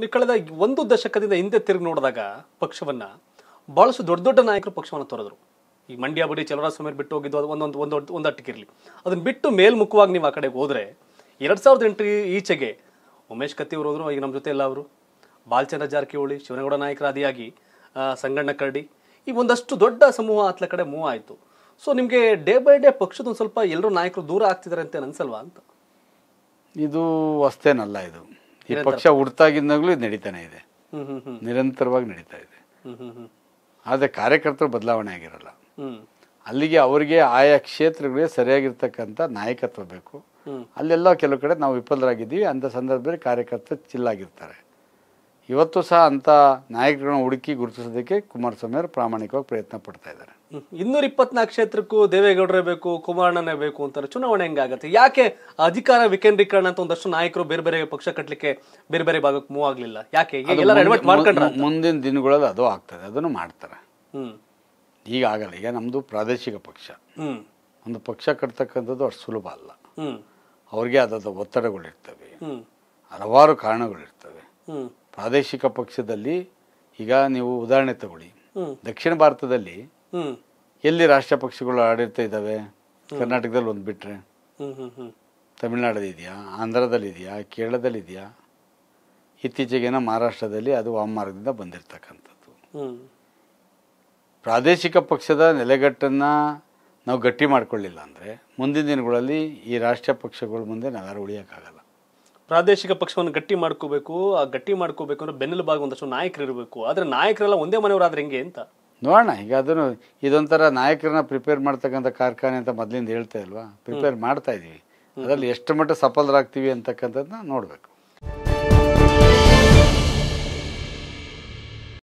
ನೀವು ಕಳೆದ ಒಂದು ದಶಕದಿಂದ ಹಿಂದೆ ತಿರುಗಿ ನೋಡಿದಾಗ ಪಕ್ಷವನ್ನು ಭಾಳಷ್ಟು ದೊಡ್ಡ ದೊಡ್ಡ ನಾಯಕರು ಪಕ್ಷವನ್ನು ತೊರೆದ್ರು ಈ ಮಂಡ್ಯ ಬಡಿ ಚಲವರಾಜ ಸ್ವಾಮಿ ಬಿಟ್ಟು ಹೋಗಿದ್ದು ಅದು ಒಂದೊಂದು ಒಂದು ಒಂದಟ್ಟಿಗಿರಲಿ ಅದನ್ನು ಬಿಟ್ಟು ಮೇಲ್ಮುಖವಾಗಿ ನೀವು ಆ ಕಡೆಗೆ ಹೋದರೆ ಎರಡು ಸಾವಿರದ ಎಂಟು ಈಚೆಗೆ ಉಮೇಶ್ ಅವರು ಹೋದರು ಈಗ ನಮ್ಮ ಜೊತೆ ಎಲ್ಲ ಅವರು ಬಾಲ್ಚಂದ್ರ ಜಾರಕಿಹೊಳಿ ಶಿವನಗೌಡ ನಾಯಕರಾದಿಯಾಗಿ ಸಂಗಣ್ಣ ಕರಡಿ ಈ ಒಂದಷ್ಟು ದೊಡ್ಡ ಸಮೂಹ ಆತ್ಲ ಕಡೆ ಮೂವ್ ಆಯಿತು ಸೊ ನಿಮಗೆ ಡೇ ಬೈ ಡೇ ಪಕ್ಷದ ಒಂದು ಸ್ವಲ್ಪ ಎಲ್ಲರೂ ನಾಯಕರು ದೂರ ಆಗ್ತಿದ್ದಾರೆ ಅಂತ ಅನಿಸಲ್ವಾ ಅಂತ ಇದು ಅಷ್ಟೇನಲ್ಲ ಇದು ಈ ಪಕ್ಷ ಹುಡ್ತಾಗಿದ್ದಾಗಲೂ ಇದು ನಡೀತಾನೆ ಇದೆ ನಿರಂತರವಾಗಿ ನಡೀತಾ ಇದೆ ಆದರೆ ಕಾರ್ಯಕರ್ತರು ಬದಲಾವಣೆ ಆಗಿರಲ್ಲ ಅಲ್ಲಿಗೆ ಅವರಿಗೆ ಆಯಾ ಕ್ಷೇತ್ರಗಳಿಗೆ ಸರಿಯಾಗಿರ್ತಕ್ಕಂಥ ನಾಯಕತ್ವ ಬೇಕು ಅಲ್ಲೆಲ್ಲ ಕೆಲವು ಕಡೆ ನಾವು ವಿಫಲರಾಗಿದ್ದೀವಿ ಅಂಥ ಸಂದರ್ಭದಲ್ಲಿ ಕಾರ್ಯಕರ್ತರು ಚಿಲ್ಲಾಗಿರ್ತಾರೆ ಇವತ್ತು ಸಹ ಅಂತ ನಾಯಕರನ್ನ ಹುಡುಕಿ ಗುರುತಿಸೋದಕ್ಕೆ ಕುಮಾರಸ್ವಾಮಿ ಅವರು ಪ್ರಾಮಾಣಿಕವಾಗಿ ಪ್ರಯತ್ನ ಪಡ್ತಾ ಇದ್ದಾರೆ ಇನ್ನೂರ ಇಪ್ಪತ್ನಾಲ್ಕು ಕ್ಷೇತ್ರಕ್ಕೂ ದೇವೇಗೌಡರೇ ಬೇಕು ಕುಮಾರಣ್ಣನೇ ಬೇಕು ಅಂತಾರೆ ಚುನಾವಣೆ ಹೆಂಗಾಗತ್ತೆ ಯಾಕೆ ಅಧಿಕಾರ ವಿಕೇಂದ್ರೀಕರಣ ಅಂತ ಒಂದಷ್ಟು ನಾಯಕರು ಬೇರೆ ಬೇರೆ ಪಕ್ಷ ಕಟ್ಟಲಿಕ್ಕೆ ಬೇರೆ ಬೇರೆ ಭಾಗಕ್ಕೆ ಮೂವ್ ಆಗಲಿಲ್ಲ ಯಾಕೆ ಮುಂದಿನ ದಿನಗಳಲ್ಲಿ ಅದು ಆಗ್ತದೆ ಅದನ್ನು ಮಾಡ್ತಾರೆ ಈಗ ಆಗಲ್ಲ ಈಗ ನಮ್ಮದು ಪ್ರಾದೇಶಿಕ ಪಕ್ಷ ಒಂದು ಪಕ್ಷ ಕಟ್ತಕ್ಕಂಥದ್ದು ಅಷ್ಟು ಸುಲಭ ಅಲ್ಲ ಅವ್ರಿಗೆ ಅದಾದ ಇರ್ತವೆ ಹಲವಾರು ಕಾರಣಗಳಿರ್ತವೆ ಪ್ರಾದೇಶಿಕ ಪಕ್ಷದಲ್ಲಿ ಈಗ ನೀವು ಉದಾಹರಣೆ ತಗೊಳ್ಳಿ ದಕ್ಷಿಣ ಭಾರತದಲ್ಲಿ ಎಲ್ಲಿ ರಾಷ್ಟ್ರ ಪಕ್ಷಗಳು ಆಡಳಿತ ಇದ್ದಾವೆ ಕರ್ನಾಟಕದಲ್ಲಿ ಒಂದು ಬಿಟ್ರೆ ತಮಿಳ್ನಾಡಲ್ಲಿ ಇದೆಯಾ ಆಂಧ್ರದಲ್ಲಿ ಇದೆಯಾ ಕೇರಳದಲ್ಲಿ ಇದೆಯಾ ಇತ್ತೀಚೆಗೇನ ಮಹಾರಾಷ್ಟ್ರದಲ್ಲಿ ಅದು ವಾಮಾರ್ಗದಿಂದ ಬಂದಿರತಕ್ಕಂಥದ್ದು ಪ್ರಾದೇಶಿಕ ಪಕ್ಷದ ನೆಲೆಗಟ್ಟನ್ನು ನಾವು ಗಟ್ಟಿ ಮಾಡಿಕೊಳ್ಳಿಲ್ಲ ಅಂದರೆ ಮುಂದಿನ ದಿನಗಳಲ್ಲಿ ಈ ರಾಷ್ಟ್ರೀಯ ಪಕ್ಷಗಳ ಮುಂದೆ ನಾವ್ಯಾರು ಉಳಿಯೋಕ್ಕಾಗಲ್ಲ ಪ್ರಾದೇಶಿಕ ಪಕ್ಷವನ್ನು ಗಟ್ಟಿ ಮಾಡ್ಕೋಬೇಕು ಆ ಗಟ್ಟಿ ಮಾಡ್ಕೋಬೇಕು ಅಂದ್ರೆ ಭಾಗ ಒಂದಷ್ಟು ನಾಯಕರು ಇರಬೇಕು ಆದ್ರೆ ನಾಯಕರೆಲ್ಲ ಒಂದೇ ಮನೆಯವರಾದ್ರೆ ಹೆಂಗೆ ಅಂತ ನೋಡೋಣ ಈಗ ಅದನ್ನು ಇದೊಂಥರ ನಾಯಕರನ್ನ ಪ್ರಿಪೇರ್ ಮಾಡ್ತಕ್ಕಂಥ ಕಾರ್ಖಾನೆ ಅಂತ ಮೊದಲಿಂದ ಹೇಳ್ತಾ ಇಲ್ವಾ ಪ್ರಿಪೇರ್ ಮಾಡ್ತಾ ಇದ್ದೀವಿ ಅದರಲ್ಲಿ ಎಷ್ಟು ಮಟ್ಟ ಸಫಲರಾಗ್ತೀವಿ ಅಂತಕ್ಕಂಥದ್ದನ್ನ ನೋಡಬೇಕು